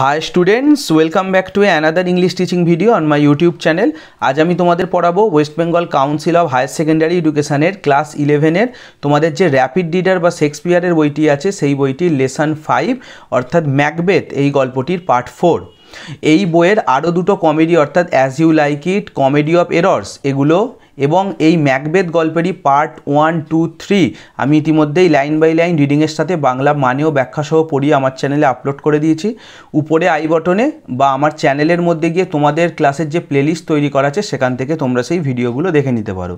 High students welcome back to another English teaching video on my YouTube channel আজ আমি তোমাদের পড়াবো West Bengal council of higher secondary এডুকেশানের class ইলেভেনের তোমাদের যে র্যাপিড রিডার বা শেক্সপিয়ারের বইটি আছে সেই বইটির লেসান ফাইভ অর্থাৎ ম্যাকবেথ এই গল্পটির পার্ট ফোর এই বইয়ের আরও দুটো কমেডি অর্থাৎ as you like it comedy of errors এগুলো এবং এই ম্যাকবেদ গল্পেরই পার্ট ওয়ান টু থ্রি আমি ইতিমধ্যেই লাইন বাই লাইন রিডিংয়ের সাথে বাংলা মানেও ব্যাখ্যাসহ পড়িয়ে আমার চ্যানেলে আপলোড করে দিয়েছি উপরে আই বটনে বা আমার চ্যানেলের মধ্যে গিয়ে তোমাদের ক্লাসের যে প্লেলিস্ট তৈরি করা আছে সেখান থেকে তোমরা সেই ভিডিওগুলো দেখে নিতে পারো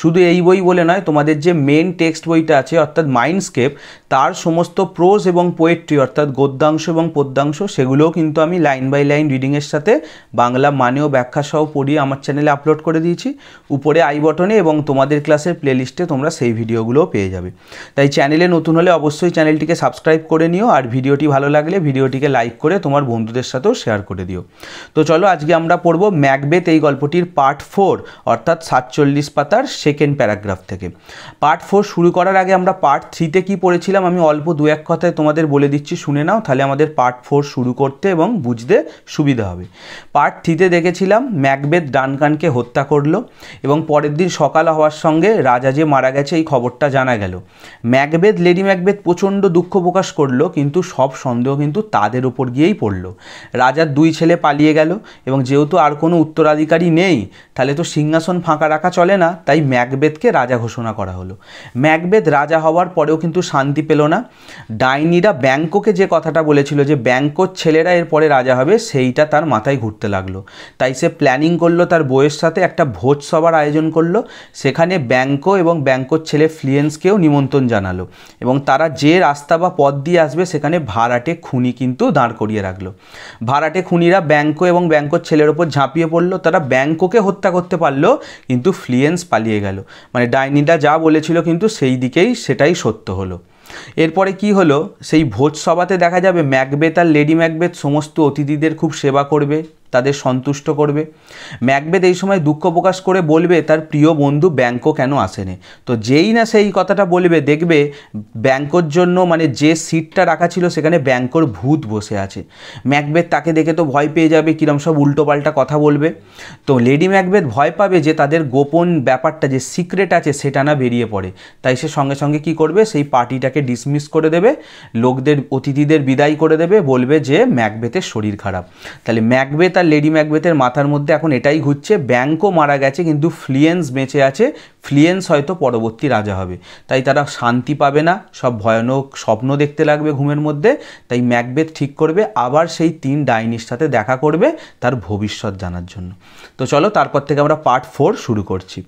শুধু এই বই বলে নয় তোমাদের যে মেন টেক্সট বইটা আছে অর্থাৎ মাইন্ডস্কেপ তার সমস্ত প্রোজ এবং পোয়েট্রি অর্থাৎ গদ্যাংশ এবং পদ্যাংশ সেগুলোও কিন্তু আমি লাইন বাই লাইন রিডিংয়ের সাথে বাংলা মানেও ব্যাখ্যাসহ পড়িয়ে আমার চ্যানেলে আপলোড করে দিয়েছি উপরে যাবে আই বটনে এবং তোমাদের ক্লাসের প্লেলিস্টে তোমরা সেই ভিডিওগুলোও পেয়ে যাবে তাই চ্যানেলে নতুন হলে অবশ্যই চ্যানেলটিকে সাবস্ক্রাইব করে নিও আর ভিডিওটি ভালো লাগলে ভিডিওটিকে লাইক করে তোমার বন্ধুদের সাথেও শেয়ার করে দিও তো চলো আজকে আমরা পড়ব ম্যাকবেথ এই গল্পটির পার্ট ফোর অর্থাৎ সাতচল্লিশ পাতার সেকেন্ড প্যারাগ্রাফ থেকে পার্ট ফোর শুরু করার আগে আমরা পার্ট থ্রিতে কি পড়েছিলাম আমি অল্প দু এক কথায় তোমাদের বলে দিচ্ছি শুনে নাও তাহলে আমাদের পার্ট ফোর শুরু করতে এবং বুঝতে সুবিধা হবে পার্ট থ্রিতে দেখেছিলাম ম্যাকবেথ ডানকানকে হত্যা করলো এবং পরের দিন সকাল হওয়ার সঙ্গে রাজা যে মারা গেছে এই খবরটা জানা গেল ম্যাকবেদ লেডি ম্যাকবেদ প্রচণ্ড দুঃখ প্রকাশ করলো কিন্তু সব সন্দেহ কিন্তু তাদের ওপর গিয়েই পড়ল রাজার দুই ছেলে পালিয়ে গেল এবং যেহেতু আর কোনো উত্তরাধিকারী নেই তাহলে তো সিংহাসন ফাঁকা রাখা চলে না তাই ম্যাকবেদকে রাজা ঘোষণা করা হলো ম্যাকবেদ রাজা হওয়ার পরেও কিন্তু শান্তি পেল না ডাইনিরা ব্যাংককে যে কথাটা বলেছিল যে ব্যাংকর ছেলেরা এরপরে রাজা হবে সেইটা তার মাথায় ঘুরতে লাগলো তাই সে প্ল্যানিং করলো তার বইয়ের সাথে একটা সভার আয়োজন আয়োজন করলো সেখানে ব্যাংকো এবং ব্যাংকোর ছেলে ফ্লিয়েন্সকেও নিমন্ত্রণ জানালো এবং তারা যে রাস্তা বা পথ দিয়ে আসবে সেখানে ভাড়াটে খুনি কিন্তু দাঁড় করিয়ে রাখলো ভাড়াটে খুনিরা ব্যাংকো এবং ব্যাংকোর ছেলের ওপর ঝাঁপিয়ে পড়লো তারা ব্যাংকোকে হত্যা করতে পারলো কিন্তু ফ্লিয়েন্স পালিয়ে গেল মানে ডাইনিটা যা বলেছিল কিন্তু সেই দিকেই সেটাই সত্য হলো এরপরে কি হলো সেই সভাতে দেখা যাবে ম্যাকবেথ আর লেডি ম্যাকবেথ সমস্ত অতিথিদের খুব সেবা করবে তাদের সন্তুষ্ট করবে ম্যাকবেদ এই সময় দুঃখ প্রকাশ করে বলবে তার প্রিয় বন্ধু ব্যাংকো কেন আসেনি তো যেই না সেই কথাটা বলবে দেখবে ব্যাংকোর জন্য মানে যে সিটটা রাখা ছিল সেখানে ব্যাংকোর ভূত বসে আছে ম্যাকবেদ তাকে দেখে তো ভয় পেয়ে যাবে কিরম সব উল্টোপাল্টা কথা বলবে তো লেডি ম্যাকবেদ ভয় পাবে যে তাদের গোপন ব্যাপারটা যে সিক্রেট আছে সেটা না বেরিয়ে পড়ে তাই সে সঙ্গে সঙ্গে কি করবে সেই পার্টিটাকে ডিসমিস করে দেবে লোকদের অতিথিদের বিদায় করে দেবে বলবে যে ম্যাকবেথের শরীর খারাপ তাহলে ম্যাকবেদ আর লেডি ম্যাকবেথের মাথার মধ্যে এখন এটাই ঘুরছে ব্যাঙ্কও মারা গেছে কিন্তু ফ্লিয়েন্স বেঁচে আছে ফ্লিয়েন্স হয়তো পরবর্তী রাজা হবে তাই তারা শান্তি পাবে না সব ভয়ানক স্বপ্ন দেখতে লাগবে ঘুমের মধ্যে তাই ম্যাকবেথ ঠিক করবে আবার সেই তিন ডাইনির সাথে দেখা করবে তার ভবিষ্যৎ জানার জন্য তো চলো তারপর থেকে আমরা পার্ট ফোর শুরু করছি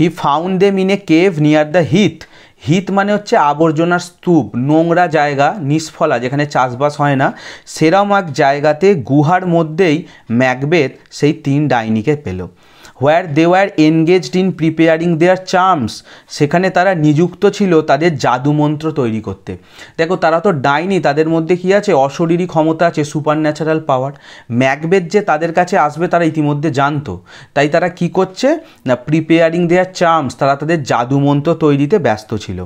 he found them in a cave near the heath heath মানে হচ্ছে আবর্জনার স্তূপ নোংরা জায়গা নিষ্ফলা যেখানে চাষবাস হয় না সেরম এক জায়গাতে গুহার মধ্যেই ম্যাকবেথ সেই তিন ডাইনিকে পেল where they were engaged in preparing their charms সেখানে তারা নিযুক্ত ছিল তাদের জাদুমন্ত্র তৈরি করতে দেখো তারা তো ডাইনি তাদের মধ্যে কী আছে অশরীরী ক্ষমতা আছে সুপার ন্যাচারাল পাওয়ার ম্যাকবেদ যে তাদের কাছে আসবে তারা ইতিমধ্যে জানতো তাই তারা কি করছে না প্রিপেয়ারিং দেয়ার চার্মস তারা তাদের জাদুমন্ত্র তৈরিতে ব্যস্ত ছিল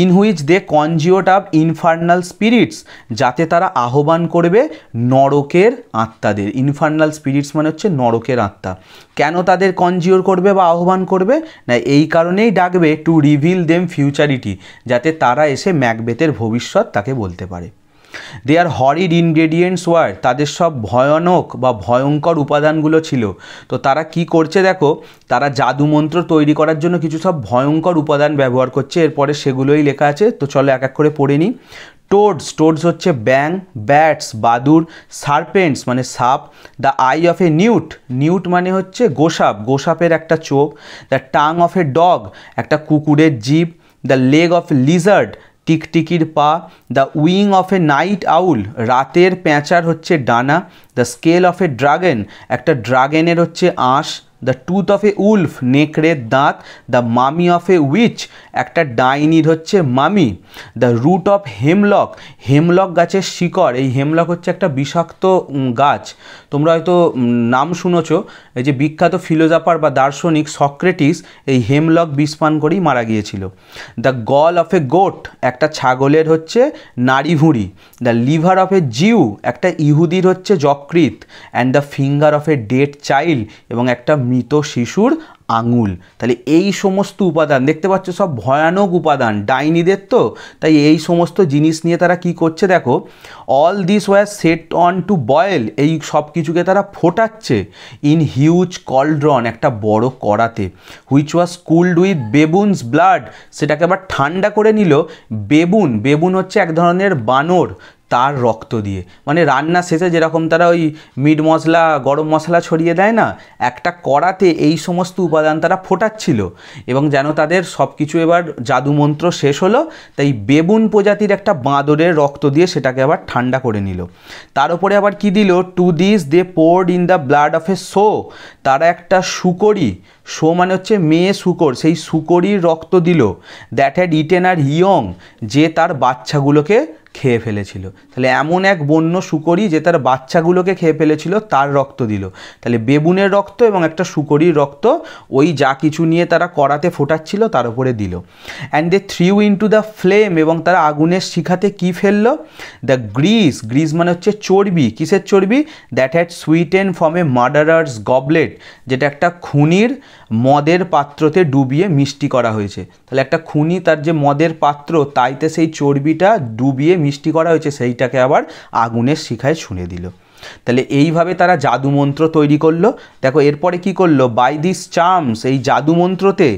in which they conjure up infernal spirits যাতে তারা আহ্বান করবে নরকের আত্মাদের ইনফার্নাল স্পিরিটস মানে হচ্ছে নরকের আত্মা কেন তাদের তাদের কনজিওর করবে বা আহ্বান করবে না এই কারণেই ডাকবে টু রিভিল দেম ফিউচারিটি যাতে তারা এসে ম্যাকবেথের ভবিষ্যৎ তাকে বলতে পারে দে আর হরিড ইনগ্রেডিয়েন্টস ওয়ার তাদের সব ভয়ানক বা ভয়ঙ্কর উপাদানগুলো ছিল তো তারা কি করছে দেখো তারা জাদুমন্ত্র তৈরি করার জন্য কিছু সব ভয়ঙ্কর উপাদান ব্যবহার করছে এরপরে সেগুলোই লেখা আছে তো চলো এক এক করে পড়ে নিই টোডস টোডস হচ্ছে ব্যাং ব্যাটস বাদুর সার্পেন্টস মানে সাপ the eye of a newt newt মানে হচ্ছে গোসাপ গোসাপের একটা চোখ the tongue of a dog একটা কুকুরের জীব দ্য লেগ অফ লিজার্ড টিকটিকির পা the wing of a night owl রাতের প্যাঁচার হচ্ছে ডানা the scale of a dragon একটা ড্রাগেনের হচ্ছে আঁশ the tooth of a wolf নেকড়ের দাঁত দ্য মামি অফ এ উইচ একটা ডাইনির হচ্ছে mummy the root of hemlock hemlock গাছের শিকড় এই হেমলক হচ্ছে একটা বিষাক্ত গাছ তোমরা হয়তো নাম শুনেছ এই যে বিখ্যাত ফিলোজাফার বা দার্শনিক সক্রেটিস এই হেমলক বিষপান করেই মারা গিয়েছিল the gall of a goat একটা ছাগলের হচ্ছে নাড়িভুঁড়ি the liver of a Jew একটা ইহুদির হচ্ছে যকৃত and the finger of a dead child এবং একটা মৃত শিশুর আঙুল তাহলে এই সমস্ত উপাদান দেখতে পাচ্ছ সব ভয়ানক উপাদান ডাইনিদের তো তাই এই সমস্ত জিনিস নিয়ে তারা কি করছে দেখো all this were set on to boil এই সব কিছুকে তারা ফোটাচ্ছে ইন হিউজ কলড্রন একটা বড় কড়াতে which was cooled with baboon's blood সেটাকে আবার ঠান্ডা করে নিল বেবুন বেবুন হচ্ছে এক ধরনের বানর তার রক্ত দিয়ে মানে রান্না শেষে যেরকম তারা ওই মিট মশলা গরম মশলা ছড়িয়ে দেয় না একটা কড়াতে এই সমস্ত উপাদান তারা ফোটাচ্ছিল এবং যেন তাদের সব কিছু এবার জাদুমন্ত্র শেষ হলো তাই বেবুন প্রজাতির একটা বাঁদরের রক্ত দিয়ে সেটাকে আবার ঠান্ডা করে নিল তার উপরে আবার কি দিল to this they poured in the blood of a sow তারা একটা শুকরি শো মানে হচ্ছে মেয়ে শুকর সেই শুকরির রক্ত দিল that had eaten her young যে তার বাচ্চাগুলোকে খেয়ে ফেলেছিল তাহলে এমন এক বন্য শুকরি যে তার বাচ্চাগুলোকে খেয়ে ফেলেছিল তার রক্ত দিল তাহলে বেবুনের রক্ত এবং একটা শুকরির রক্ত ওই যা কিছু নিয়ে তারা কড়াতে ফোটাচ্ছিল তার উপরে দিল and they threw to the flame এবং তারা আগুনের শিখাতে কি ফেললো দ্য গ্রিস গ্রিস মানে হচ্ছে চর্বি কিসের চর্বি that had sweaten a murderer's goblet যেটা একটা খুনির মদের পাত্রতে ডুবিয়ে মিষ্টি করা হয়েছে তাহলে একটা খুনি তার যে মদের পাত্র তাইতে সেই চর্বিটা ডুবিয়ে মিষ্টি করা হয়েছে সেইটাকে আবার আগুনের শিখায় শুনে দিল তাহলে এইভাবে তারা জাদুমন্ত্র তৈরি করলো দেখো এরপরে কি করলো বাই দিস চার্মস এই জাদুমন্ত্রতে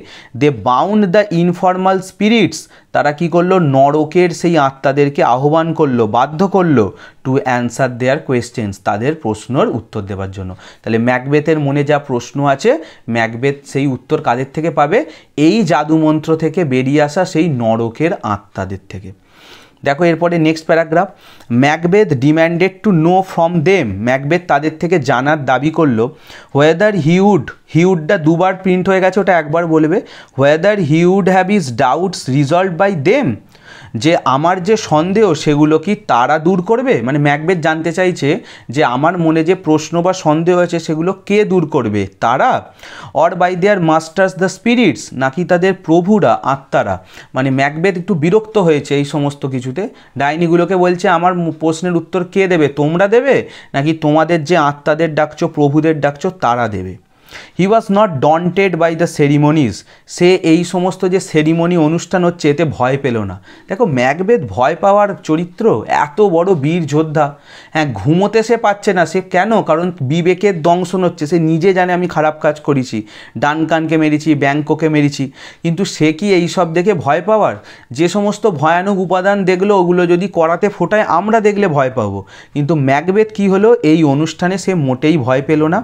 they bound the infernal spirits তারা কি করলো নরকের সেই আত্মাদেরকে আহ্বান করলো বাধ্য করলো টু অ্যান্সার দেয়ার কোয়েশ্চেন্স তাদের প্রশ্নর উত্তর দেওয়ার জন্য তাহলে ম্যাকবেথের মনে যা প্রশ্ন আছে ম্যাকবেথ সেই উত্তর কাদের থেকে পাবে এই জাদুমন্ত্র থেকে বেরিয়ে আসা সেই নরকের আত্মাদের থেকে দেখো এরপরে next paragraph Macbeth demanded to know from them Macbeth তাদের থেকে জানার দাবি করলো হোয়েদার হিউড হিউডটা দুবার প্রিন্ট হয়ে গেছে ওটা একবার বলবে whether he'd have his doubts resolve by them যে আমার যে সন্দেহ সেগুলো কি তারা দূর করবে মানে ম্যাকবেদ জানতে চাইছে যে আমার মনে যে প্রশ্ন বা সন্দেহ আছে সেগুলো কে দূর করবে তারা or by their masters the spirits নাকি তাদের প্রভুরা আত্মারা মানে ম্যাকবেদ একটু বিরক্ত হয়েছে এই সমস্ত কিছুতে ডাইনিগুলোকে বলছে আমার প্রশ্নের উত্তর কে দেবে তোমরা দেবে নাকি তোমাদের যে আত্মাদের ডাকছো প্রভুদের ডাকছো তারা দেবে he was not daunted by the ceremonies সে এই সমস্ত যে সেরিমনি অনুষ্ঠান হচ্ছে এতে ভয় পেল না দেখো ম্যাকবেদ ভয় পাওয়ার চরিত্র এত বড় বীর যোদ্ধা হ্যাঁ ঘুমোতে সে পাচ্ছে না সে কেন কারণ বিবেকের দংশন হচ্ছে সে নিজে জানে আমি খারাপ কাজ করেছি ডানকানকে মেরেছি ব্যাংককে মেরেছি কিন্তু সে কি এই সব দেখে ভয় পাওয়ার যে সমস্ত ভয়ানক উপাদান দেখলো ওগুলো যদি করাতে ফোটায় আমরা দেখলে ভয় পাবো কিন্তু ম্যাকবেদ কি হলো এই অনুষ্ঠানে সে মোটেই ভয় পেল না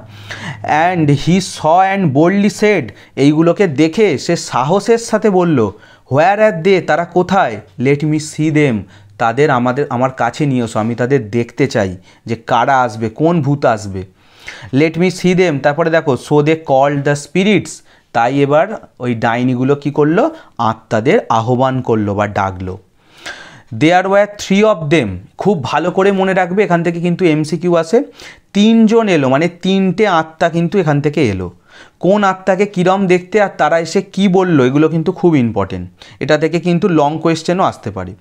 and he he saw and boldly said এইগুলোকে দেখে সে সাহসের সাথে বলল হোয়ার অ্যাট দে তারা কোথায় লেট মি সি দেম তাদের আমাদের আমার কাছে নিয়ে এসো আমি তাদের দেখতে চাই যে কারা আসবে কোন ভূত আসবে লেট মি সি দেম তারপরে দেখো so they call the spirits তাই এবার ওই ডাইনিগুলো কি করলো আত্মাদের আহ্বান করলো বা ডাকলো there were three of them খুব ভালো করে মনে রাখবে এখান থেকে কিন্তু এমসিকিউ আসে তিনজন এলো মানে তিনটে আত্মা কিন্তু এখান থেকে এলো কোন আত্মাকে কীরম দেখতে আর তারা এসে কি বলল এগুলো কিন্তু খুব ইম্পর্টেন্ট এটা থেকে কিন্তু লং কোয়েশ্চেনও আসতে পারে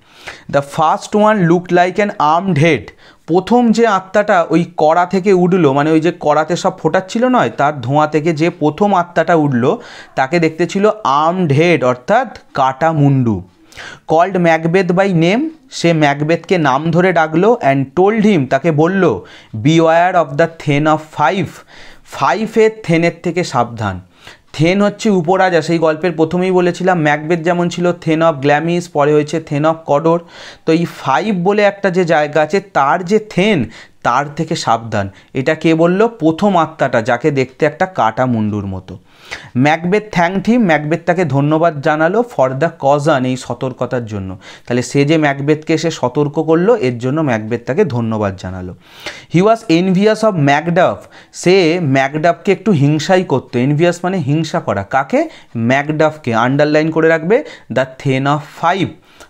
the first one look like an armed head প্রথম যে আত্মাটা ওই কড়া থেকে উঠলো মানে ওই যে কড়াতে সব ফোটাচ্ছিল নয় তার ধোঁয়া থেকে যে প্রথম আত্মাটা উঠলো তাকে দেখতে ছিল আর্মড হেড অর্থাৎ কাটা মুন্ডু কল্ড ম্যাকবেথ বাই নেম সে ম্যাকবেথকে নাম ধরে ডাকলো অ্যান্ড টোল্ড হিম তাকে বলল beware of the thane of Fife ফাইভের থেনের থেকে সাবধান থেন হচ্ছে উপরাজা সেই গল্পের প্রথমেই বলেছিলাম ম্যাকবেথ যেমন ছিল থেন অফ গ্ল্যামিস পরে হয়েছে থেন অফ কডর তো এই ফাইভ বলে একটা যে জায়গা আছে তার যে থেন তার থেকে সাবধান এটা কে বলল প্রথম আত্মাটা যাকে দেখতে একটা কাটা মুন্ডুর মতো ম্যাকবেথ থ্যাংকটি ম্যাকবেথ তাকে ধন্যবাদ জানালো ফর দ্য কজান এই সতর্কতার জন্য তাহলে সে যে ম্যাকবেথকে সে সতর্ক করলো এর জন্য ম্যাকবেথ তাকে ধন্যবাদ জানালো he was envious of Macduff সে ম্যাকডাফকে একটু হিংসাই করতো এনভিয়াস মানে হিংসা করা কাকে ম্যাকডাফকে আন্ডারলাইন করে রাখবে দ্য থেন অফ ফাইভ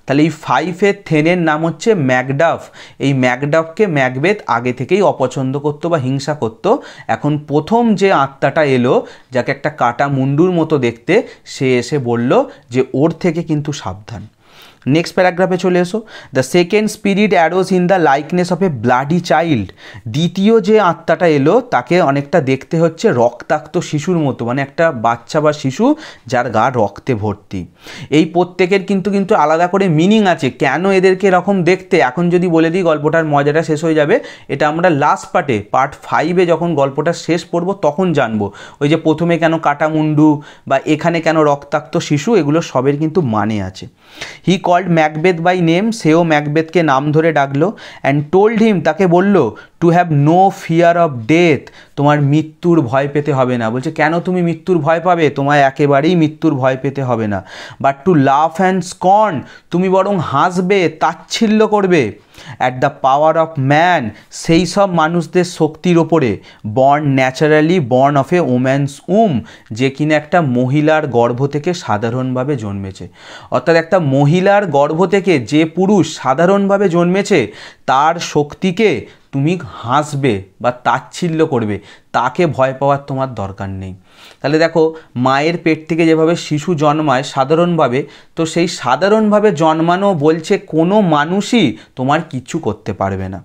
তাহলে এই ফাইভের থেনের নাম হচ্ছে ম্যাকডাফ এই ম্যাকডাফকে ম্যাকবেথ আগে থেকেই অপছন্দ করতো বা হিংসা করতো এখন প্রথম যে আত্মাটা এলো যাকে একটা কাটা মুন্ডুর মতো দেখতে সে এসে বলল যে ওর থেকে কিন্তু সাবধান নেক্সট প্যারাগ্রাফে চলে এসো the second spirit arose in the likeness of a bloody child দ্বিতীয় যে আত্মাটা এলো তাকে অনেকটা দেখতে হচ্ছে রক্তাক্ত শিশুর মতো মানে একটা বাচ্চা বা শিশু যার গা রক্তে ভর্তি এই প্রত্যেকের কিন্তু কিন্তু আলাদা করে মিনিং আছে কেন এদেরকে এরকম দেখতে এখন যদি বলে দিই গল্পটার মজাটা শেষ হয়ে যাবে এটা আমরা লাস্ট পার্টে পার্ট ফাইভে যখন গল্পটা শেষ পড়ব তখন জানবো ওই যে প্রথমে কেন কাটা মুন্ডু বা এখানে কেন রক্তাক্ত শিশু এগুলো সবের কিন্তু মানে আছে he called Macbeth by name সেও ম্যাকবেথকে নাম ধরে ডাকলো অ্যান্ড টোল্ড হিম তাকে বলল to have no fear of death তোমার মৃত্যুর ভয় পেতে হবে না বলছে কেন তুমি মৃত্যুর ভয় পাবে তোমায় একেবারেই মৃত্যুর ভয় পেতে হবে না but to laugh and scorn তুমি বরং হাসবে তাচ্ছিল্য করবে at the power of man সেই সব মানুষদের শক্তির ওপরে born naturally born of a woman's um যে কিনা একটা মহিলার গর্ভ থেকে সাধারণভাবে জন্মেছে অর্থাৎ একটা মহিলার গর্ভ থেকে যে পুরুষ সাধারণভাবে জন্মেছে তার শক্তিকে তুমি হাসবে বা তাচ্ছিল্য করবে তাকে ভয় পাওয়ার তোমার দরকার নেই তাহলে দেখো মায়ের পেট থেকে যেভাবে শিশু জন্মায় সাধারণভাবে তো সেই সাধারণভাবে জন্মানো বলছে কোনো মানুষই তোমার কিছু করতে পারবে না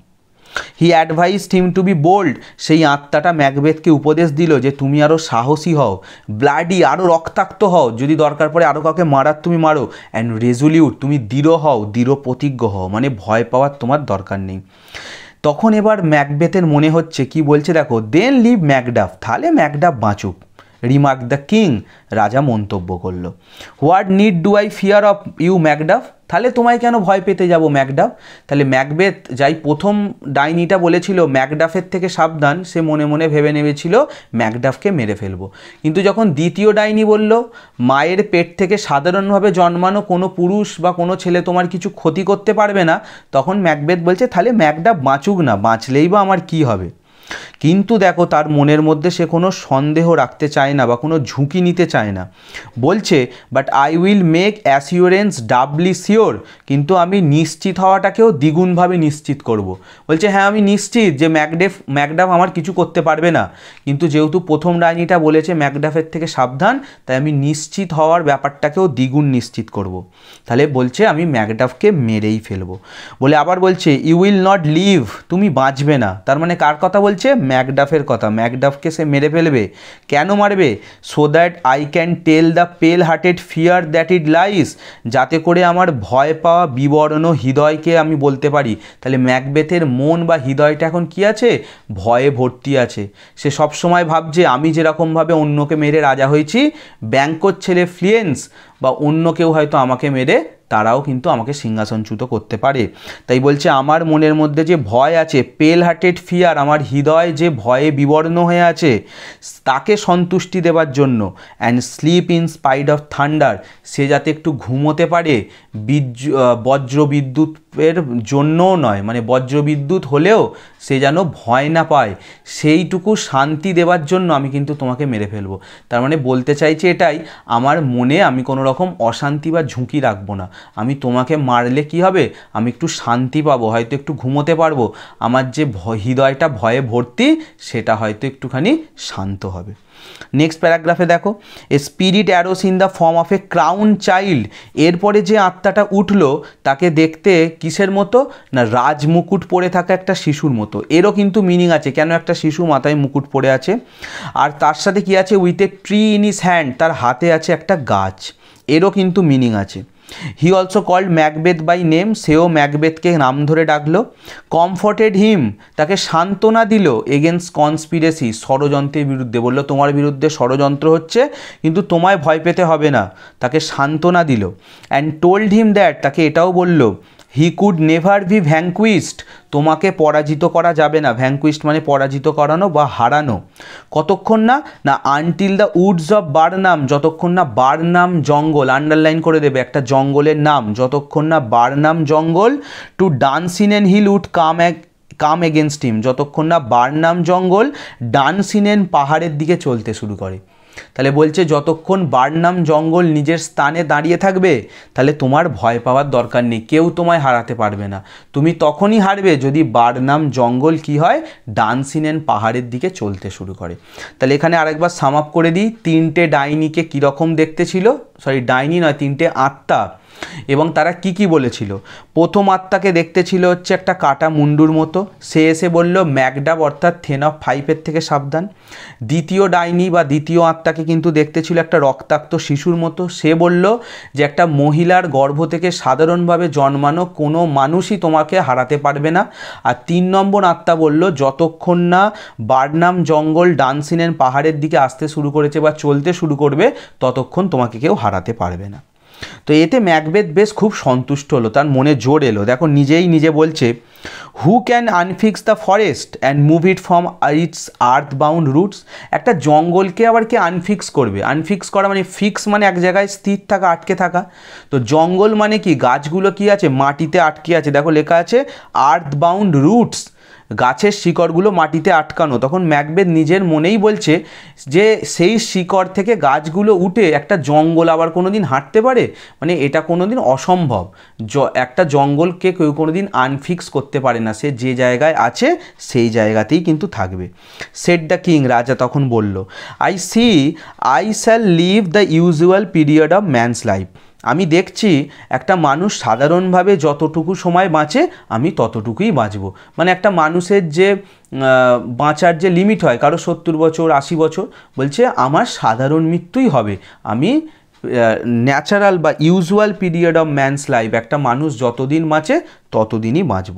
he advised him to be bold সেই আত্মাটা ম্যাকবেথকে উপদেশ দিল যে তুমি আরও সাহসী হও ব্লাডি আরও রক্তাক্ত হও যদি দরকার পড়ে আরও কাউকে মারার তুমি মারো অ্যান্ড রেজুলিউট তুমি দৃঢ় হও দৃঢ় প্রতিজ্ঞ হও মানে ভয় পাওয়ার তোমার দরকার নেই তখন এবার ম্যাকবেথের মনে হচ্ছে কি বলছে দেখো দেন লিভ ম্যাকডাফ তাহলে ম্যাকডাফ বাঁচুক রিমার্ক দ্য কিং রাজা মন্তব্য করল what need do I fear of you Macduff তাহলে তোমায় কেন ভয় পেতে যাব ম্যাকডাফ তাহলে ম্যাকবেথ যাই প্রথম ডাইনিটা বলেছিল ম্যাকডাফের থেকে সাবধান সে মনে মনে ভেবে নেবেছিল ম্যাকডাফকে মেরে ফেলবো কিন্তু যখন দ্বিতীয় ডাইনি বলল মায়ের পেট থেকে সাধারণভাবে জন্মানো কোনো পুরুষ বা কোনো ছেলে তোমার কিছু ক্ষতি করতে পারবে না তখন ম্যাকবেথ বলছে তাহলে ম্যাকডাফ বাঁচুক না বাঁচলেই বা আমার কি হবে কিন্তু দেখো তার মনের মধ্যে সে কোনো সন্দেহ রাখতে চায় না বা কোনো ঝুঁকি নিতে চায় না বলছে but I will make assurance doubly sure কিন্তু আমি নিশ্চিত হওয়াটাকেও দ্বিগুণভাবে নিশ্চিত করব। বলছে হ্যাঁ আমি নিশ্চিত যে ম্যাকডেফ ম্যাকডাফ আমার কিছু করতে পারবে না কিন্তু যেহেতু প্রথম ডাইনিটা বলেছে ম্যাকডাফের থেকে সাবধান তাই আমি নিশ্চিত হওয়ার ব্যাপারটাকেও দ্বিগুণ নিশ্চিত করব। তাহলে বলছে আমি ম্যাকডাফকে মেরেই ফেলবো বলে আবার বলছে ইউ উইল নট লিভ তুমি বাঁচবে না তার মানে কার কথা বলছে বলছে ম্যাকডাফের কথা ম্যাকডাফকে সে মেরে ফেলবে কেন মারবে so that I can tell the pale hearted fear that it lies যাতে করে আমার ভয় পাওয়া বিবরণ হৃদয়কে আমি বলতে পারি তাহলে ম্যাকবেথের মন বা হৃদয়টা এখন কি আছে ভয়ে ভর্তি আছে সে সবসময় ভাবছে আমি যেরকমভাবে অন্যকে মেরে রাজা হয়েছি ব্যাংকর ছেলে ফ্লিয়েন্স বা অন্য কেউ হয়তো আমাকে মেরে তারাও কিন্তু আমাকে সিংহাসনচ্যুত করতে পারে তাই বলছে আমার মনের মধ্যে যে ভয় আছে পেল হার্টেড ফিয়ার আমার হৃদয় যে ভয়ে বিবর্ণ হয়ে আছে তাকে সন্তুষ্টি দেবার জন্য and sleep in spite of thunder সে যাতে একটু ঘুমোতে পারে বীজ বজ্র বিদ্যুৎ এর জন্যও নয় মানে বজ্রবিদ্যুৎ হলেও সে যেন ভয় না পায় সেইটুকু শান্তি দেওয়ার জন্য আমি কিন্তু তোমাকে মেরে ফেলবো তার মানে বলতে চাইছি এটাই আমার মনে আমি কোনো রকম অশান্তি বা ঝুঁকি রাখবো না আমি তোমাকে মারলে কি হবে আমি একটু শান্তি পাবো হয়তো একটু ঘুমোতে পারবো আমার যে হৃদয়টা ভয়ে ভর্তি সেটা হয়তো একটুখানি শান্ত হবে নেক্সট প্যারাগ্রাফে দেখো a spirit arose in the form of a crown child এরপরে যে আত্মাটা উঠল তাকে দেখতে কিসের মতো না রাজমুকুট পরে থাকা একটা শিশুর মতো এরও কিন্তু মিনিং আছে কেন একটা শিশু মাথায় মুকুট পরে আছে আর তার সাথে কি আছে with a tree in his hand তার হাতে আছে একটা গাছ এরও কিন্তু মিনিং আছে he also called Macbeth by name সেও ম্যাকবেথকে নাম ধরে ডাকলো কমফর্টেড হিম তাকে সান্ত্বনা দিল এগেনস্ট কনস্পিরেসি ষড়যন্ত্রের বিরুদ্ধে বললো তোমার বিরুদ্ধে ষড়যন্ত্র হচ্ছে কিন্তু তোমায় ভয় পেতে হবে না তাকে সান্ত্বনা দিল অ্যান্ড টোল্ড হিম দ্যাট তাকে এটাও বলল he could never be vanquished তোমাকে পরাজিত করা যাবে না ভ্যাঙ্কুইস্ট মানে পরাজিত করানো বা হারানো কতক্ষণ না না until the woods of Birnam যতক্ষণ না বারনাম জঙ্গল আন্ডারলাইন করে দেবে একটা জঙ্গলের নাম যতক্ষণ না বারনাম জঙ্গল to Dunsinane hill would come এক কাম এগেনস্ট হিম যতক্ষণ না বারনাম জঙ্গল ডানসিনেন পাহাড়ের দিকে চলতে শুরু করে তাহলে বলছে যতক্ষণ বারনাম জঙ্গল নিজের স্থানে দাঁড়িয়ে থাকবে তাহলে তোমার ভয় পাওয়ার দরকার নেই কেউ তোমায় হারাতে পারবে না তুমি তখনই হারবে যদি বারনাম জঙ্গল কি হয় ডানসিনেন পাহাড়ের দিকে চলতে শুরু করে তাহলে এখানে আরেকবার সাম করে দিই তিনটে ডাইনিকে কীরকম দেখতে ছিল সরি ডাইনি নয় তিনটে আত্মা এবং তারা কি কি বলেছিল প্রথম আত্মাকে দেখতে ছিল হচ্ছে একটা কাটা মুন্ডুর মতো সে এসে বলল ম্যাকডাব অর্থাৎ থেন অফ ফাইভের থেকে সাবধান দ্বিতীয় ডাইনি বা দ্বিতীয় আত্মাকে কিন্তু দেখতে ছিল একটা রক্তাক্ত শিশুর মতো সে বলল যে একটা মহিলার গর্ভ থেকে সাধারণভাবে জন্মানো কোনো মানুষই তোমাকে হারাতে পারবে না আর তিন নম্বর আত্মা বলল যতক্ষণ না বারনাম জঙ্গল ডানসিনের পাহাড়ের দিকে আসতে শুরু করেছে বা চলতে শুরু করবে ততক্ষণ তোমাকে কেউ হারাতে পারবে না তো এতে ম্যাকবেথ বেশ খুব সন্তুষ্ট হলো তার মনে জোর এলো দেখো নিজেই নিজে বলছে who can unfix the forest and move it from its earth bound roots একটা জঙ্গলকে আবার কে আনফিক্স করবে আনফিক্স করা মানে ফিক্স মানে এক জায়গায় স্থির থাকা আটকে থাকা তো জঙ্গল মানে কি গাছগুলো কি আছে মাটিতে আটকে আছে দেখো লেখা আছে আর্থ বাউন্ড রুটস গাছের শিকড়গুলো মাটিতে আটকানো তখন ম্যাকবেদ নিজের মনেই বলছে যে সেই শিকড় থেকে গাছগুলো উঠে একটা জঙ্গল আবার কোনো দিন হাঁটতে পারে মানে এটা কোনো দিন অসম্ভব জ একটা জঙ্গলকে কেউ কোনো দিন আনফিক্স করতে পারে না সে যে জায়গায় আছে সেই জায়গাতেই কিন্তু থাকবে সেট দ্য কিং রাজা তখন বলল I see I shall live the usual period of man's life আমি দেখছি একটা মানুষ সাধারণভাবে যতটুকু সময় বাঁচে আমি ততটুকুই বাঁচব মানে একটা মানুষের যে বাঁচার যে লিমিট হয় কারো সত্তর বছর আশি বছর বলছে আমার সাধারণ মৃত্যুই হবে আমি ন্যাচারাল বা usual period of man's life একটা মানুষ যতদিন বাঁচে ততদিনই বাঁচব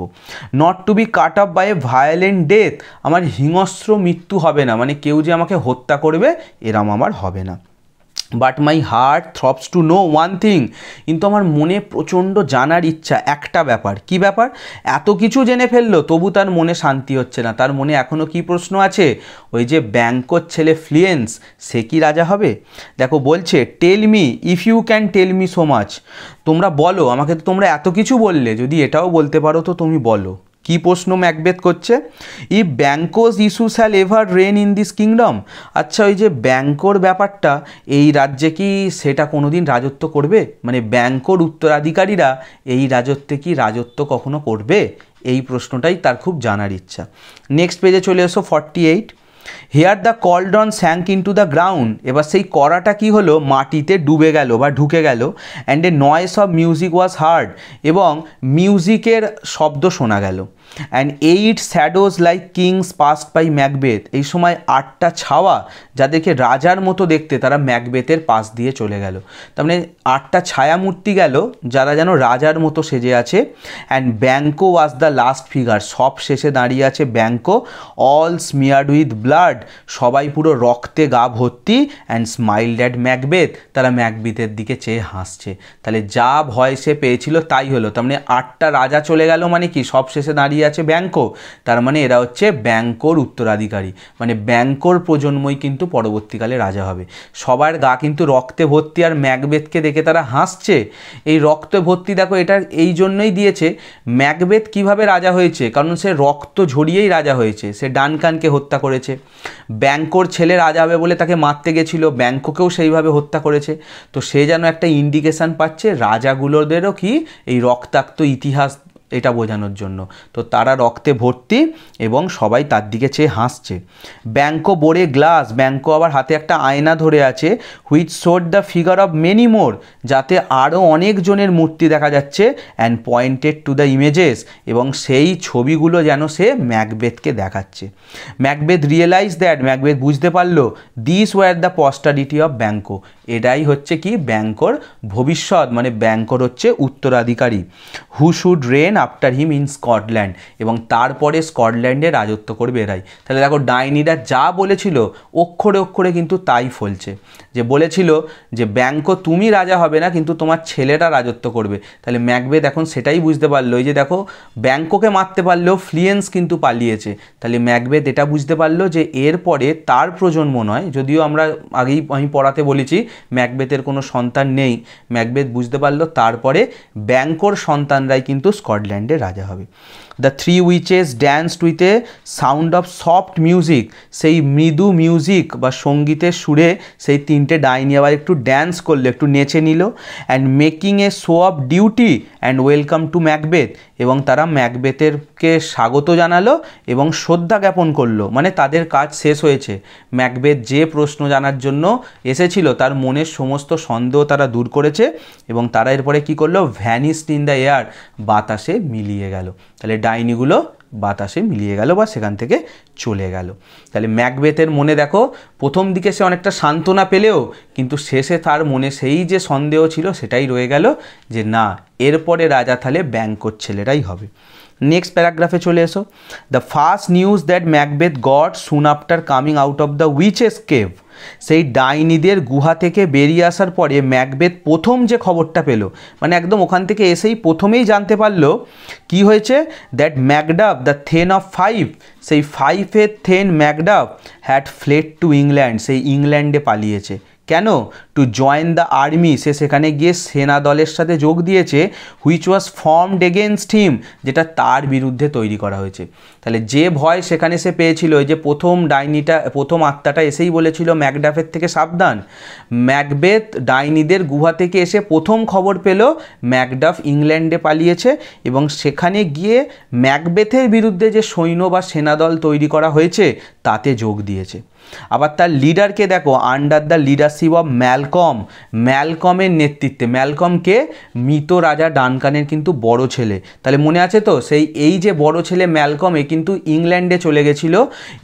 not to be cut up by a violent death আমার হিংস্র মৃত্যু হবে না মানে কেউ যে আমাকে হত্যা করবে এরম আমার হবে না but my heart throbs to know one thing কিন্তু আমার মনে প্রচণ্ড জানার ইচ্ছা একটা ব্যাপার কি ব্যাপার এত কিছু জেনে ফেললো তবু তার মনে শান্তি হচ্ছে না তার মনে এখনও কি প্রশ্ন আছে ওই যে ব্যাংকর ছেলে ফ্লুয়েন্স সে কি রাজা হবে দেখো বলছে tell me if you can tell me so much তোমরা বলো আমাকে তো তোমরা এত কিছু বললে যদি এটাও বলতে পারো তো তুমি বলো কি প্রশ্ন ম্যাকবেদ করছে ই Banquo's issue shall ever reign in this kingdom আচ্ছা ওই যে ব্যাংকোর ব্যাপারটা এই রাজ্যে কি সেটা কোনো দিন রাজত্ব করবে মানে ব্যাংকোর উত্তরাধিকারীরা এই রাজত্বে কি রাজত্ব কখনো করবে এই প্রশ্নটাই তার খুব জানার ইচ্ছা নেক্সট পেজে চলে এসো forty eight here the cauldron sank into the ground এবার সেই কড়াটা কি হলো মাটিতে ডুবে গেল বা ঢুকে গেল and a noise of music was heard এবং মিউজিকের শব্দ শোনা গেল and eight shadows like kings passed by Macbeth এই সময় আটটা ছাওয়া যাদেরকে রাজার মতো দেখতে তারা ম্যাকবেথের পাশ দিয়ে চলে গেল তার মানে আটটা ছায়া মূর্তি গেল যারা যেন রাজার মতো সেজে আছে and Banquo was the last figure সব শেষে দাঁড়িয়ে আছে Banquo all smeared with blood সবাই পুরো রক্তে গা ভর্তি অ্যান্ড স্মাইল ড্যাড ম্যাকবেথ তারা ম্যাকবেথের দিকে চেয়ে হাসছে তাহলে যা ভয় সে পেয়েছিল তাই হলো তার মানে আটটা রাজা চলে গেল মানে কি সব শেষে দাঁড়িয়ে দাঁড়িয়ে আছে ব্যাংকো তার মানে এরা হচ্ছে ব্যাংকোর উত্তরাধিকারী মানে ব্যাংকোর প্রজন্মই কিন্তু পরবর্তীকালে রাজা হবে সবার গা কিন্তু রক্তে ভর্তি আর ম্যাকবেদকে দেখে তারা হাসছে এই রক্তে ভর্তি দেখো এটা এই জন্যই দিয়েছে ম্যাকবেদ কিভাবে রাজা হয়েছে কারণ সে রক্ত ঝরিয়েই রাজা হয়েছে সে ডানকানকে হত্যা করেছে ব্যাংকোর ছেলে রাজা হবে বলে তাকে মারতে গেছিলো ব্যাংকোকেও সেইভাবে হত্যা করেছে তো সে যেন একটা ইন্ডিকেশান পাচ্ছে রাজাগুলোদেরও কি এই রক্তাক্ত ইতিহাস এটা বোঝানোর জন্য তো তারা রক্তে ভর্তি এবং সবাই তার দিকে চেয়ে হাসছে ব্যাঙ্কো বোরে গ্লাস ব্যাঙ্কো আবার হাতে একটা আয়না ধরে আছে which showed the figure of many more যাতে আরও অনেকজনের মূর্তি দেখা যাচ্ছে and pointed to the images এবং সেই ছবিগুলো যেন সে ম্যাকবেথকে দেখাচ্ছে ম্যাকবেথ রিয়েলাইজ দ্যাট ম্যাকবেথ বুঝতে পারলো this were the posterity of Banquo এটাই হচ্ছে কি ব্যাঙ্কর ভবিষ্যৎ মানে ব্যাঙ্কর হচ্ছে উত্তরাধিকারী who should reign after him in Scotland এবং তারপরে স্কটল্যান্ডে রাজত্ব করবে এরাই তাহলে দেখো ডাইনিরা যা বলেছিল অক্ষরে অক্ষরে কিন্তু তাই ফলছে যে বলেছিল যে ব্যাংকো তুমি রাজা হবে না কিন্তু তোমার ছেলেটা রাজত্ব করবে তাহলে ম্যাকবেথ এখন সেটাই বুঝতে পারলো যে দেখো ব্যাংককে মারতে পারলেও ফ্লিয়েন্স কিন্তু পালিয়েছে তাহলে ম্যাকবেথ এটা বুঝতে পারলো যে এরপরে তার প্রজন্ম নয় যদিও আমরা আগেই আমি পড়াতে বলেছি ম্যাকবেথের কোনো সন্তান নেই ম্যাকবেদ বুঝতে পারলো তারপরে ব্যাংকোর সন্তানরাই কিন্তু স্কটল্যান্ড আয়ারল্যান্ডের রাজা হবে the three witches danced with a sound of soft music সেই মৃদু মিউজিক বা সঙ্গীতের সুরে সেই তিনটে ডাইনি আবার একটু ড্যান্স করলো একটু নেচে নিল and making a show of duty and welcome to Macbeth এবং তারা ম্যাকবেথেরকে স্বাগত জানালো এবং শ্রদ্ধা জ্ঞাপন করলো মানে তাদের কাজ শেষ হয়েছে ম্যাকবেথ যে প্রশ্ন জানার জন্য এসেছিল তার মনের সমস্ত সন্দেহ তারা দূর করেছে এবং তারা এরপরে কি করলো ভ্যানিস্ট ইন দ্য এয়ার বাতাসে মিলিয়ে গেল তাহলে ডাইনিগুলো বাতাসে মিলিয়ে গেল বা সেখান থেকে চলে গেল তাহলে ম্যাকবেথের মনে দেখো প্রথম দিকে সে অনেকটা সান্ত্বনা পেলেও কিন্তু শেষে তার মনে সেই যে সন্দেহ ছিল সেটাই রয়ে গেল যে না এরপরে রাজা তাহলে ব্যাংকর ছেলেরাই হবে নেক্সট প্যারাগ্রাফে চলে এসো the first news that Macbeth got soon after coming out of the witches' cave সেই ডাইনিদের গুহা থেকে বেরিয়ে আসার পরে ম্যাকবেথ প্রথম যে খবরটা পেল মানে একদম ওখান থেকে এসেই প্রথমেই জানতে পারলো কি হয়েছে that Macduff the thane of Fife সেই ফাইভের thane Macduff had fled to England সেই ইংল্যান্ডে পালিয়েছে কেন টু জয়েন দ্য আর্মি সে সেখানে গিয়ে সেনা দলের সাথে যোগ দিয়েছে which was formed against him যেটা তার বিরুদ্ধে তৈরি করা হয়েছে তাহলে যে ভয় সেখানে সে পেয়েছিল যে প্রথম ডাইনিটা প্রথম আত্মাটা এসেই বলেছিল ম্যাকডাফের থেকে সাবধান ম্যাকবেথ ডাইনিদের গুহা থেকে এসে প্রথম খবর পেল ম্যাকডাফ ইংল্যান্ডে পালিয়েছে এবং সেখানে গিয়ে ম্যাকবেথের বিরুদ্ধে যে সৈন্য বা সেনাদল তৈরি করা হয়েছে তাতে যোগ দিয়েছে আবার তার লিডারকে দেখো under the leadership of Malcolm ম্যালকমের নেতৃত্বে ম্যালকমকে মৃত রাজা ডানকানের কিন্তু বড় ছেলে তাহলে মনে আছে তো সেই এই যে বড় ছেলে ম্যালকম এ কিন্তু ইংল্যান্ডে চলে গেছিল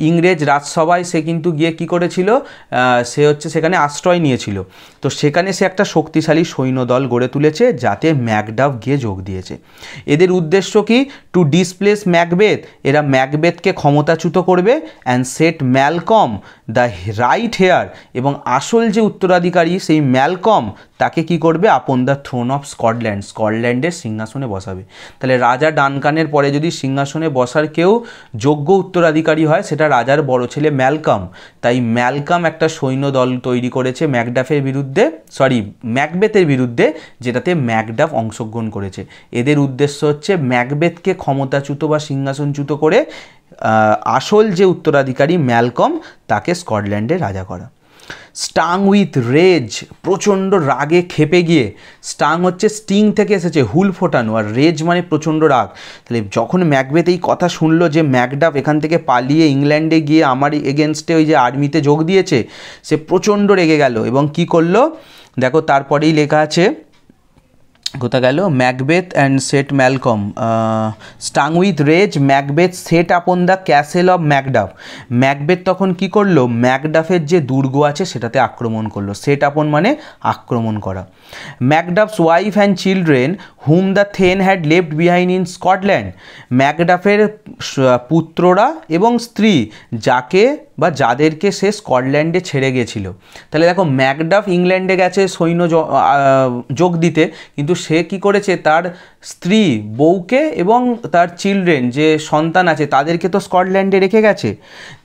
ইংরেজ রাজসভায় সে কিন্তু গিয়ে কি করেছিল সে হচ্ছে সেখানে আশ্রয় নিয়েছিল তো সেখানে সে একটা শক্তিশালী সৈন্যদল গড়ে তুলেছে যাতে ম্যাকডাভ গিয়ে যোগ দিয়েছে এদের উদ্দেশ্য কি টু ডিসপ্লেস ম্যাকবেথ এরা ম্যাকবেথকে ক্ষমতাচ্যুত করবে and set Malcolm the right heir এবং আসল যে উত্তরাধিকারী সেই ম্যালকম তাকে কি করবে upon the thrown of Scotland স্কটল্যান্ডের সিংহাসনে বসাবে তাহলে রাজা ডানকানের পরে যদি সিংহাসনে বসার কেউ যোগ্য উত্তরাধিকারী হয় সেটা রাজার বড় ছেলে ম্যালকম তাই ম্যালকম একটা সৈন্য দল তৈরি করেছে ম্যাকডাফের বিরুদ্ধে সরি ম্যাকবেথের বিরুদ্ধে যেটাতে ম্যাকডাফ অংশগ্রহণ করেছে এদের উদ্দেশ্য হচ্ছে ম্যাকবেথকে ক্ষমতাচ্যুত বা সিংহাসনচ্যুত করে আসল যে উত্তরাধিকারী ম্যালকম তাকে স্কটল্যান্ডে রাজা করা স্টাং উইথ রেজ প্রচণ্ড রাগে খেপে গিয়ে স্টাং হচ্ছে স্টিং থেকে এসেছে হুল ফোটানো আর রেজ মানে প্রচণ্ড রাগ তাহলে যখন ম্যাকবেথ এই কথা শুনলো যে ম্যাকডাফ এখান থেকে পালিয়ে ইংল্যান্ডে গিয়ে আমার এগেনস্টে ওই যে আর্মিতে যোগ দিয়েছে সে প্রচণ্ড রেগে গেল এবং কি করলো দেখো তারপরেই লেখা আছে কোথা গেল Macbeth and set Malcolm stung with rage Macbeth set upon the castle of Macduff Macbeth তখন কি করলো ম্যাকডাফের যে দুর্গ আছে সেটাতে আক্রমণ করলো সেট আপন মানে আক্রমণ করা Macduff's wife and children whom the thane had left behind in Scotland ম্যাকডাফের পুত্ররা এবং স্ত্রী যাকে বা যাদেরকে সে স্কটল্যান্ডে ছেড়ে গেছিল তাহলে দেখো ম্যাকডাফ ইংল্যান্ডে গেছে সৈন্য যোগ দিতে কিন্তু সে কি করেছে তার স্ত্রী বউকে এবং তার চিলড্রেন যে সন্তান আছে তাদেরকে তো স্কটল্যান্ডে রেখে গেছে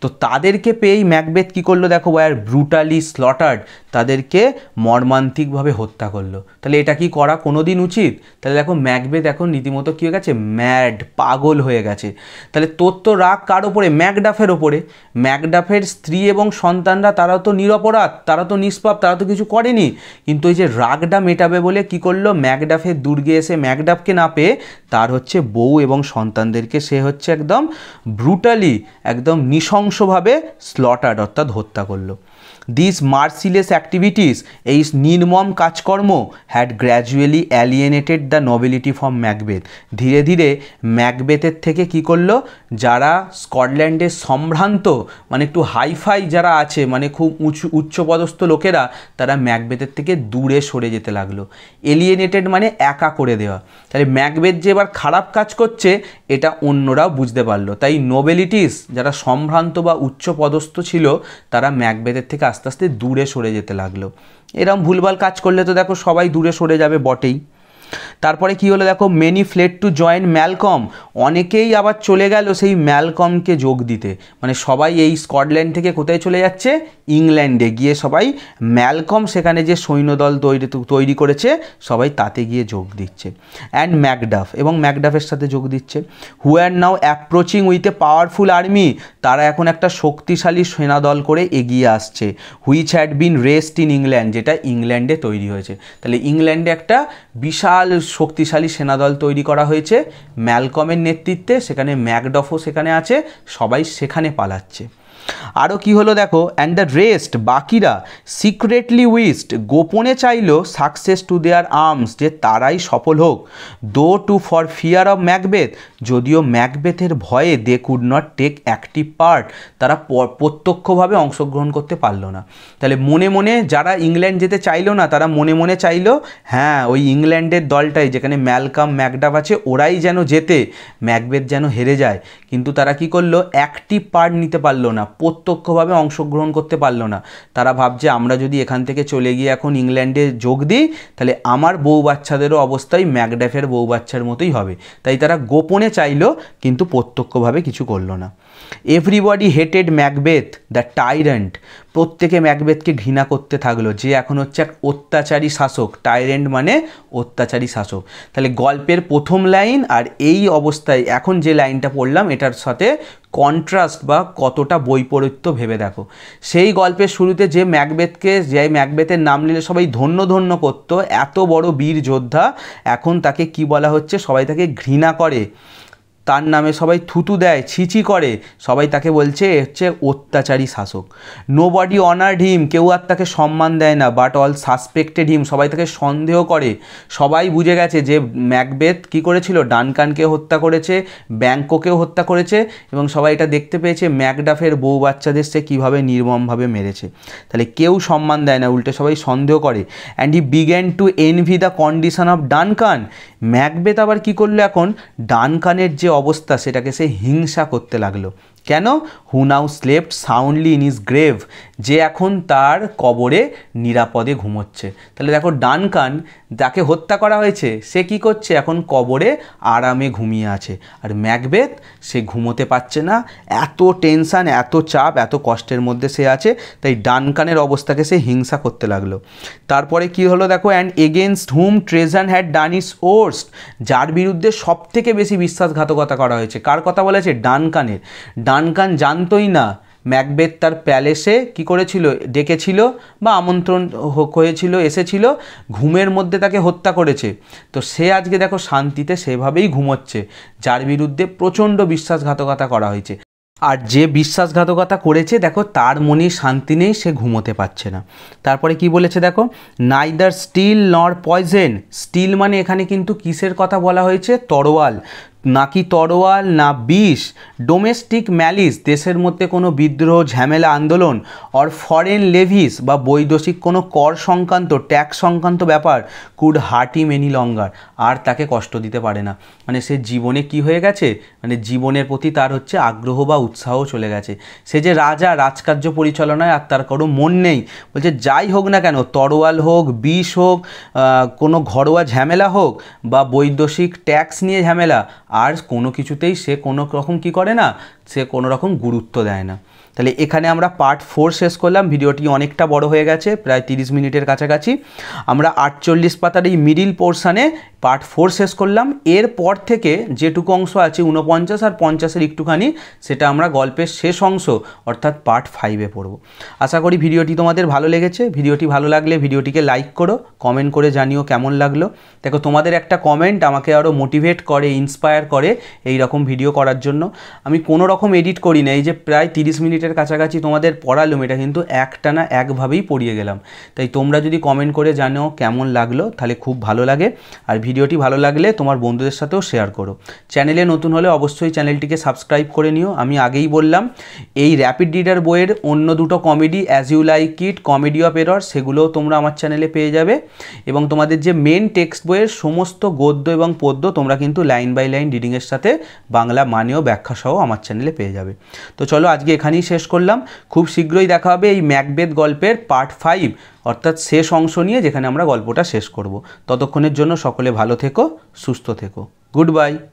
তো তাদেরকে পেয়েই ম্যাকবেথ কী করলো দেখো ওয়ার ব্রুটালি স্লটার্ড তাদেরকে মর্মান্তিকভাবে হত্যা করলো তাহলে এটা কি করা কোনো দিন উচিত তাহলে দেখো ম্যাকবেদ এখন রীতিমতো কী হয়ে গেছে ম্যাড পাগল হয়ে গেছে তাহলে তোর তো রাগ কার ওপরে ম্যাকডাফের ওপরে ম্যাকডাফের স্ত্রী এবং সন্তানরা তারা তো নিরপরাধ তারা তো নিষ্পাপ তারা তো কিছু করেনি কিন্তু এই যে রাগটা মেটাবে বলে কি করলো ম্যাকডাফের দুর্গে এসে ম্যাকডাফকে না পেয়ে তার হচ্ছে বউ এবং সন্তানদেরকে সে হচ্ছে একদম ব্রুটালি একদম নিঃসং নৃশংসভাবে স্লটার্ড অর্থাৎ হত্যা করলো দিস মার্সিলেস অ্যাক্টিভিটিস এই নির্মম কাজকর্ম had gradually alienated the nobility from Macbeth ধীরে ধীরে ম্যাকবেথের থেকে কি করলো যারা স্কটল্যান্ডের সম্ভ্রান্ত মানে একটু হাইফাই যারা আছে মানে খুব উঁচু উচ্চপদস্থ লোকেরা তারা ম্যাকবেথের থেকে দূরে সরে যেতে লাগলো এলিয়েনেটেড মানে একা করে দেওয়া তাহলে ম্যাকবেথ যে এবার খারাপ কাজ করছে এটা অন্যরাও বুঝতে পারলো তাই নোবেলিটিস যারা সম্ভ্রান্ত বা উচ্চপদস্থ ছিল তারা ম্যাকবেথের থেকে আস্তে আস্তে দূরে সরে যেতে লাগলো এরম ভুলভাল কাজ করলে তো দেখো সবাই দূরে সরে যাবে বটেই তারপরে কি হলো দেখো many fled to join Malcolm অনেকেই আবার চলে গেল সেই ম্যালকমকে যোগ দিতে মানে সবাই এই স্কটল্যান্ড থেকে কোথায় চলে যাচ্ছে ইংল্যান্ডে গিয়ে সবাই ম্যালকম সেখানে যে সৈন্যদল তৈরি তৈরি করেছে সবাই তাতে গিয়ে যোগ দিচ্ছে অ্যান্ড ম্যাকডাফ এবং ম্যাকডাফের সাথে যোগ দিচ্ছে who and now approaching with a powerful army তারা এখন একটা শক্তিশালী সেনাদল করে এগিয়ে আসছে which had been raised in England যেটা ইংল্যান্ডে তৈরি হয়েছে তাহলে ইংল্যান্ডে একটা বিশাল শক্তিশালী সেনাদল তৈরি করা হয়েছে ম্যালকমের নেতৃত্বে সেখানে ম্যাকডফও সেখানে আছে সবাই সেখানে পালাচ্ছে আরও কি হলো দেখো অ্যান্ড দ্য রেস্ট বাকিরা সিক্রেটলি উইস্ট গোপনে চাইল সাকসেস টু দেয়ার আর্মস যে তারাই সফল হোক though to for fear of Macbeth যদিও ম্যাকবেথের ভয়ে they could not take active part তারা প্রত্যক্ষভাবে অংশগ্রহণ করতে পারলো না তাহলে মনে মনে যারা ইংল্যান্ড যেতে চাইলো না তারা মনে মনে চাইলো হ্যাঁ ওই ইংল্যান্ডের দলটাই যেখানে ম্যালকাম ম্যাকডাফ আছে ওরাই যেন যেতে ম্যাকবেথ যেন হেরে যায় কিন্তু তারা কি করলো অ্যাক্টিভ পার্ট নিতে পারলো না প্রত্যক্ষভাবে অংশগ্রহণ করতে পারলো না তারা ভাবছে আমরা যদি এখান থেকে চলে গিয়ে এখন ইংল্যান্ডে যোগ দিই তাহলে আমার বউ বাচ্চাদেরও অবস্থাই ম্যাকড্যাফের বউ বাচ্চার মতোই হবে তাই তারা গোপনে চাইলো কিন্তু প্রত্যক্ষভাবে কিছু করলো না everybody hated Macbeth the tyrant প্রত্যেকে ম্যাকবেথকে ঘৃণা করতে থাকলো যে এখন হচ্ছে এক অত্যাচারী শাসক টাইরেন্ট মানে অত্যাচারী শাসক তাহলে গল্পের প্রথম লাইন আর এই অবস্থায় এখন যে লাইনটা পড়লাম এটার সাথে কন্ট্রাস্ট বা কতটা বৈপরীত্য ভেবে দেখো সেই গল্পের শুরুতে যে ম্যাকবেথকে যে ম্যাকবেথের নাম নিলে সবাই ধন্য ধন্য করতো এত বড় বীর যোদ্ধা এখন তাকে কি বলা হচ্ছে সবাই তাকে ঘৃণা করে তার নামে সবাই থুতু দেয় ছিচি করে সবাই তাকে বলছে হচ্ছে অত্যাচারী শাসক নো বডি অনার্ড হিম কেউ আর তাকে সম্মান দেয় না বাট অল সাসপেক্টেড হিম সবাই তাকে সন্দেহ করে সবাই বুঝে গেছে যে ম্যাকবেথ কি করেছিল ডানকানকে হত্যা করেছে ব্যাংককেও হত্যা করেছে এবং সবাই এটা দেখতে পেয়েছে ম্যাকডাফের বউ বাচ্চাদের সে কীভাবে নির্মমভাবে মেরেছে তাহলে কেউ সম্মান দেয় না উল্টে সবাই সন্দেহ করে and he began to envy the condition of Duncan Macbeth আবার কি করলো এখন ডান কানের যে অবস্থা সেটাকে সে হিংসা করতে লাগলো কেন who now slept soundly in his grave যে এখন তার কবরে নিরাপদে ঘুমোচ্ছে তাহলে দেখো ডানকান যাকে হত্যা করা হয়েছে সে কি করছে এখন কবরে আরামে ঘুমিয়ে আছে আর ম্যাকবেথ সে ঘুমোতে পারছে না এত টেনশান এত চাপ এত কষ্টের মধ্যে সে আছে তাই ডানকানের অবস্থাকে সে হিংসা করতে লাগলো তারপরে কি হলো দেখো and against whom treason had done his worst যার বিরুদ্ধে সবথেকে বেশি বিশ্বাসঘাতকতা করা হয়েছে কার কথা বলেছে ডানকানের ডানকান জানতোই না ম্যাকবেথ তার প্যালেসে কি করেছিল ডেকেছিল বা আমন্ত্রণ হয়েছিল এসেছিল ঘুমের মধ্যে তাকে হত্যা করেছে তো সে আজকে দেখো শান্তিতে সেভাবেই ঘুমোচ্ছে যার বিরুদ্ধে প্রচণ্ড বিশ্বাসঘাতকতা করা হয়েছে আর যে বিশ্বাসঘাতকতা করেছে দেখো তার মনে শান্তি নেই সে ঘুমোতে পারছে না তারপরে কি বলেছে দেখো নাইদার স্টিল নর পয়জেন স্টিল মানে এখানে কিন্তু কিসের কথা বলা হয়েছে তরোয়াল নাকি তরোয়াল না বিষ ডোমেস্টিক ম্যালিস দেশের মধ্যে কোনো বিদ্রোহ ঝামেলা আন্দোলন অর ফরেন লেভিস বা বৈদেশিক কোনো কর সংক্রান্ত ট্যাক্স সংক্রান্ত ব্যাপার কুড হার্টি এনি লঙ্গার আর তাকে কষ্ট দিতে পারে না মানে সে জীবনে কি হয়ে গেছে মানে জীবনের প্রতি তার হচ্ছে আগ্রহ বা উৎসাহ চলে গেছে সে যে রাজা রাজকার্য পরিচালনায় আর তার কোনো মন নেই বলছে যাই হোক না কেন তরোয়াল হোক বিষ হোক কোনো ঘরোয়া ঝামেলা হোক বা বৈদেশিক ট্যাক্স নিয়ে ঝামেলা আর কোনো কিছুতেই সে কোনো রকম কি করে না সে কোনো রকম গুরুত্ব দেয় না তাহলে এখানে আমরা পার্ট ফোর শেষ করলাম ভিডিওটি অনেকটা বড় হয়ে গেছে প্রায় তিরিশ মিনিটের কাছাকাছি আমরা আটচল্লিশ পাতার এই মিডিল পোর্শানে পার্ট ফোর শেষ করলাম এরপর থেকে যেটুকু অংশ আছে উনপঞ্চাশ আর পঞ্চাশের একটুখানি সেটা আমরা গল্পের শেষ অংশ অর্থাৎ পার্ট ফাইভে পড়ব আশা করি ভিডিওটি তোমাদের ভালো লেগেছে ভিডিওটি ভালো লাগলে ভিডিওটিকে লাইক করো কমেন্ট করে জানিও কেমন লাগলো দেখো তোমাদের একটা কমেন্ট আমাকে আরও মোটিভেট করে ইন্সপায়ার করে এই রকম ভিডিও করার জন্য আমি কোনো রকম এডিট করি না এই যে প্রায় তিরিশ মিনিট লিমিটের কাছাকাছি তোমাদের পড়ালাম এটা কিন্তু না একভাবেই পড়িয়ে গেলাম তাই তোমরা যদি কমেন্ট করে জানো কেমন লাগলো তাহলে খুব ভালো লাগে আর ভিডিওটি ভালো লাগলে তোমার বন্ধুদের সাথেও শেয়ার করো চ্যানেলে নতুন হলে অবশ্যই চ্যানেলটিকে সাবস্ক্রাইব করে নিও আমি আগেই বললাম এই র্যাপিড রিডার বইয়ের অন্য দুটো comedy as you like it comedy of error সেগুলোও তোমরা আমার চ্যানেলে পেয়ে যাবে এবং তোমাদের যে মেন টেক্সট বইয়ের সমস্ত গদ্য এবং পদ্য তোমরা কিন্তু লাইন বাই লাইন রিডিংয়ের সাথে বাংলা মানেও ব্যাখ্যাসহ আমার চ্যানেলে পেয়ে যাবে তো চলো আজকে এখানেই শেষ করলাম খুব শীঘ্রই দেখা হবে এই ম্যাকবেদ গল্পের পার্ট ফাইভ অর্থাৎ শেষ অংশ নিয়ে যেখানে আমরা গল্পটা শেষ করব ততক্ষণের জন্য সকলে ভালো থেকো সুস্থ থেকো গুড বাই